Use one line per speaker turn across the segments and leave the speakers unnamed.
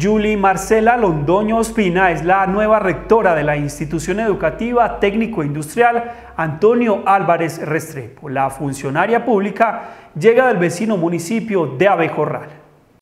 Julie Marcela Londoño Ospina es la nueva rectora de la institución educativa técnico-industrial Antonio Álvarez Restrepo. La funcionaria pública llega del vecino municipio de Abejorral.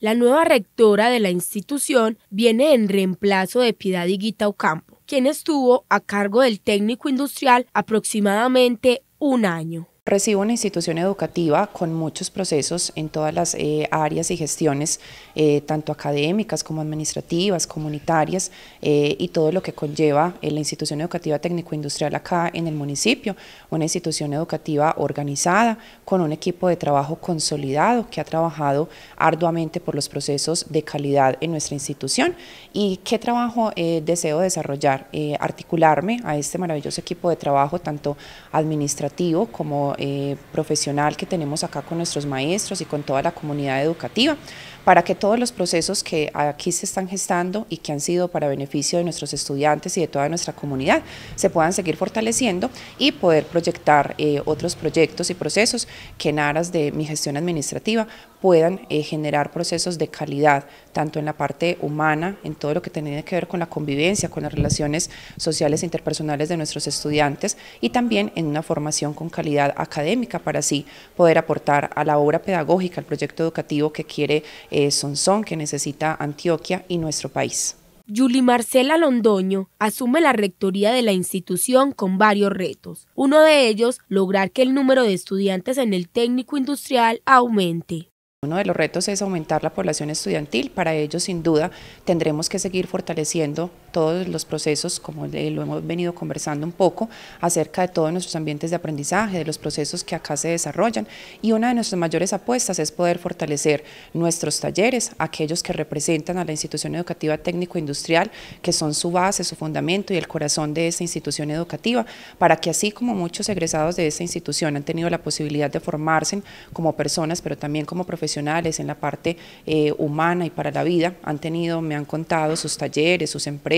La nueva rectora de la institución viene en reemplazo de Piedad Higuita Ocampo, quien estuvo a cargo del
técnico industrial
aproximadamente un año.
Recibo una institución educativa con muchos procesos en todas las eh, áreas y gestiones, eh, tanto académicas como administrativas, comunitarias eh, y todo lo que conlleva la institución educativa técnico-industrial acá en el municipio, una institución educativa organizada con un equipo de trabajo consolidado que ha trabajado arduamente por los procesos de calidad en nuestra institución y qué trabajo deseo desarrollar, articularme a este maravilloso equipo de trabajo tanto administrativo como eh, profesional que tenemos acá con nuestros maestros y con toda la comunidad educativa, para que todos los procesos que aquí se están gestando y que han sido para beneficio de nuestros estudiantes y de toda nuestra comunidad se puedan seguir fortaleciendo y poder proyectar eh, otros proyectos y procesos que en aras de mi gestión administrativa puedan eh, generar procesos de calidad, tanto en la parte humana, en todo lo que tiene que ver con la convivencia, con las relaciones sociales e interpersonales de nuestros estudiantes y también en una formación con calidad académica académica para así poder aportar a la obra pedagógica, al proyecto educativo que quiere eh, Sonson, que necesita Antioquia y nuestro país.
Yuli Marcela Londoño asume la rectoría de la institución con varios retos. Uno de ellos, lograr que el número de estudiantes en el técnico
industrial aumente. Uno de los retos es aumentar la población estudiantil. Para ello, sin duda, tendremos que seguir fortaleciendo todos los procesos, como lo hemos venido conversando un poco, acerca de todos nuestros ambientes de aprendizaje, de los procesos que acá se desarrollan. Y una de nuestras mayores apuestas es poder fortalecer nuestros talleres, aquellos que representan a la institución educativa técnico-industrial, que son su base, su fundamento y el corazón de esa institución educativa, para que así como muchos egresados de esta institución han tenido la posibilidad de formarse como personas, pero también como profesionales en la parte eh, humana y para la vida, han tenido, me han contado, sus talleres, sus empresas,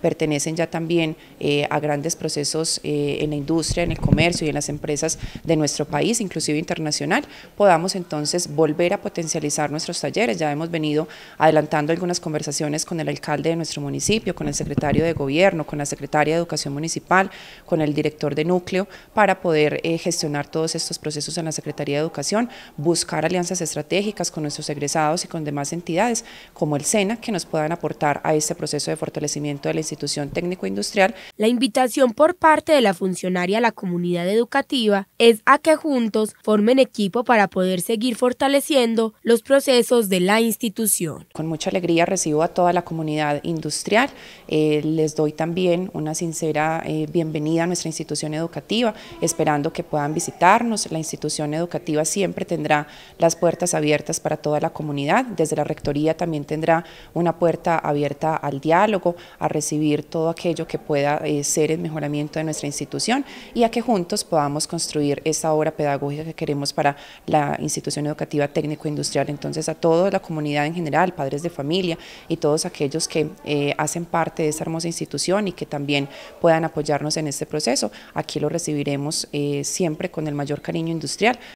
pertenecen ya también eh, a grandes procesos eh, en la industria, en el comercio y en las empresas de nuestro país, inclusive internacional, podamos entonces volver a potencializar nuestros talleres. Ya hemos venido adelantando algunas conversaciones con el alcalde de nuestro municipio, con el secretario de gobierno, con la secretaria de Educación Municipal, con el director de núcleo, para poder eh, gestionar todos estos procesos en la Secretaría de Educación, buscar alianzas estratégicas con nuestros egresados y con demás entidades como el SENA que nos puedan aportar a este proceso de fortalecimiento de la institución técnico-industrial. La invitación por
parte de la funcionaria a la comunidad educativa es a que juntos formen equipo para
poder seguir fortaleciendo los procesos de la institución. Con mucha alegría recibo a toda la comunidad industrial, eh, les doy también una sincera eh, bienvenida a nuestra institución educativa, esperando que puedan visitarnos. La institución educativa siempre tendrá las puertas abiertas para toda la comunidad, desde la rectoría también tendrá una puerta abierta al diálogo, a recibir todo aquello que pueda eh, ser el mejoramiento de nuestra institución y a que juntos podamos construir esa obra pedagógica que queremos para la institución educativa técnico-industrial. Entonces a toda la comunidad en general, padres de familia y todos aquellos que eh, hacen parte de esta hermosa institución y que también puedan apoyarnos en este proceso, aquí lo recibiremos eh, siempre con el mayor cariño industrial